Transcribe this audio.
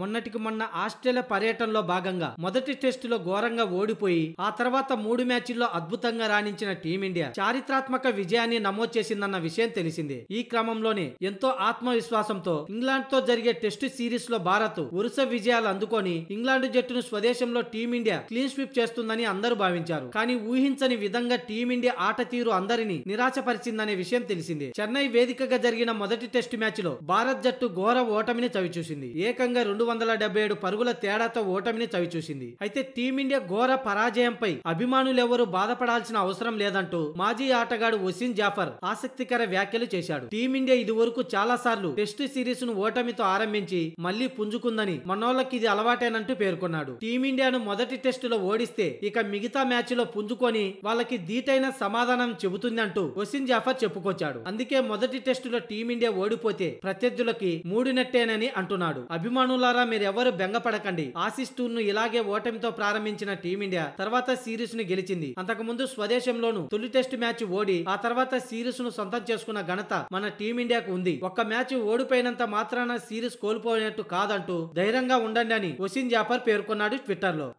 మొన్నటికి మొన్న ఆస్ట్రేలియా పర్యటనలో భాగంగా మొదటి టెస్టులో ఘోరంగా ఓడిపోయి ఆ తర్వాత మూడు మ్యాచ్ల్లో అద్భుతంగా రాణించిన టీమిండియా చారిత్రాత్మక విజయాన్ని నమోదు చేసిందన్న విషయం తెలిసింది ఈ క్రమంలోనే ఎంతో ఆత్మవిశ్వాసంతో ఇంగ్లాండ్ తో జరిగే టెస్టు సిరీస్ లో భారత్ వరుస విజయాలు అందుకొని ఇంగ్లాండ్ జట్టును స్వదేశంలో టీమిండియా క్లీన్ స్వీప్ చేస్తుందని అందరూ భావించారు కానీ ఊహించని విధంగా టీమిండియా ఆట తీరు అందరిని నిరాశపరిచిందనే విషయం తెలిసింది చెన్నై వేదికగా జరిగిన మొదటి టెస్టు మ్యాచ్ లో భారత్ జట్టు ఘోర ఓటమిని చవిచూసింది ఏకంగా రెండు వందల డెబ్బై ఏడు పరుగుల తేడాతో ఓటమిని చవిచూసింది అయితే టీమిండియా ఘోర పరాజయంపై అభిమానులెవరూ బాధపడాల్సిన అవసరం లేదంటూ మాజీ ఆటగాడు వసీన్ జాఫర్ ఆసక్తికర వ్యాఖ్యలు చేశాడు టీమిండియా ఇదివరకు చాలా సార్లు టెస్ట్ సిరీస్ ను ఓటమితో ఆరంభించి మళ్లీ పుంజుకుందని మనోళ్ళకి ఇది అలవాటేనంటూ పేర్కొన్నాడు టీమిండియాను మొదటి టెస్టులో ఓడిస్తే ఇక మిగతా మ్యాచ్ లో పుంజుకొని వాళ్ళకి ధీటైన సమాధానం చెబుతుందంటూ వసీన్ జాఫర్ చెప్పుకొచ్చాడు అందుకే మొదటి టెస్టులో టీమిండియా ఓడిపోతే ప్రత్యర్థులకి మూడు నెట్టేనని అంటున్నాడు అభిమానుల ద్వారా మీరు ఎవరు బెంగపడకండి ఆసిస్ టూర్ ను ఇలాగే ఓటమితో ప్రారంభించిన టీమిండియా తర్వాత సిరీస్ ను గెలిచింది అంతకుముందు స్వదేశంలోనూ తొలి టెస్ట్ మ్యాచ్ ఓడి ఆ తర్వాత సిరీస్ ను సొంతం చేసుకున్న ఘనత మన టీమిండియాకు ఉంది ఒక్క మ్యాచ్ ఓడిపోయినంత మాత్రాన సిరీస్ కోల్పోయినట్టు కాదంటూ ధైర్యంగా ఉండండి అని వసీన్ జాఫర్ పేర్కొన్నాడు ట్విట్టర్ లో